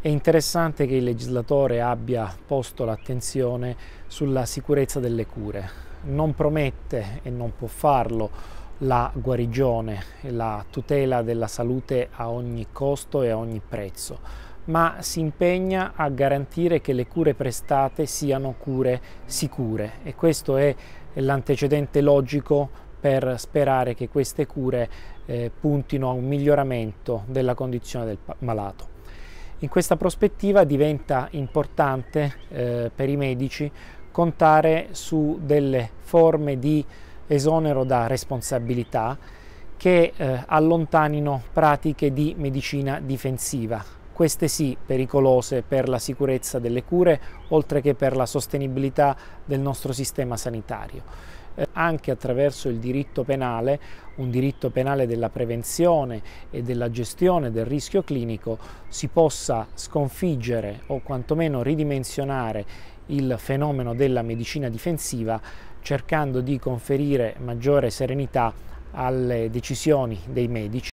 È interessante che il legislatore abbia posto l'attenzione sulla sicurezza delle cure. Non promette e non può farlo la guarigione la tutela della salute a ogni costo e a ogni prezzo, ma si impegna a garantire che le cure prestate siano cure sicure e questo è l'antecedente logico per sperare che queste cure eh, puntino a un miglioramento della condizione del malato. In questa prospettiva diventa importante eh, per i medici contare su delle forme di esonero da responsabilità che eh, allontanino pratiche di medicina difensiva, queste sì pericolose per la sicurezza delle cure, oltre che per la sostenibilità del nostro sistema sanitario. Eh, anche attraverso il diritto penale, un diritto penale della prevenzione e della gestione del rischio clinico, si possa sconfiggere o quantomeno ridimensionare il fenomeno della medicina difensiva cercando di conferire maggiore serenità alle decisioni dei medici.